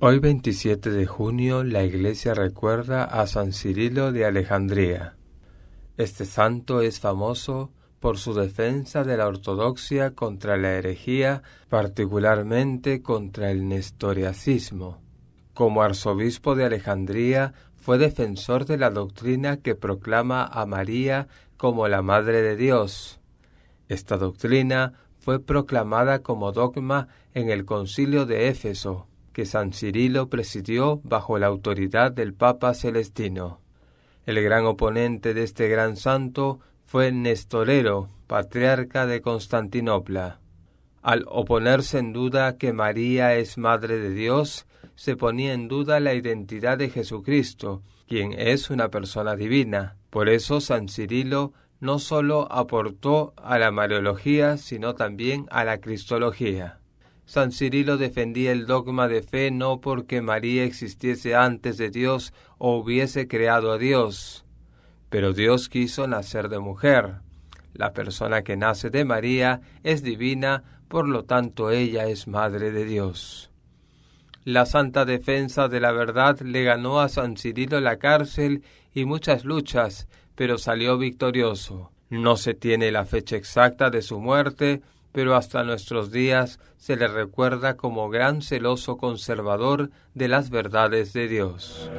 Hoy 27 de junio la iglesia recuerda a San Cirilo de Alejandría. Este santo es famoso por su defensa de la ortodoxia contra la herejía, particularmente contra el nestoriacismo. Como arzobispo de Alejandría fue defensor de la doctrina que proclama a María como la Madre de Dios. Esta doctrina fue proclamada como dogma en el concilio de Éfeso que San Cirilo presidió bajo la autoridad del Papa Celestino. El gran oponente de este gran santo fue Nestorero, patriarca de Constantinopla. Al oponerse en duda que María es Madre de Dios, se ponía en duda la identidad de Jesucristo, quien es una persona divina. Por eso San Cirilo no solo aportó a la Mariología, sino también a la Cristología. San Cirilo defendía el dogma de fe no porque María existiese antes de Dios o hubiese creado a Dios, pero Dios quiso nacer de mujer. La persona que nace de María es divina, por lo tanto ella es madre de Dios. La santa defensa de la verdad le ganó a San Cirilo la cárcel y muchas luchas, pero salió victorioso. No se tiene la fecha exacta de su muerte, pero hasta nuestros días se le recuerda como gran celoso conservador de las verdades de Dios.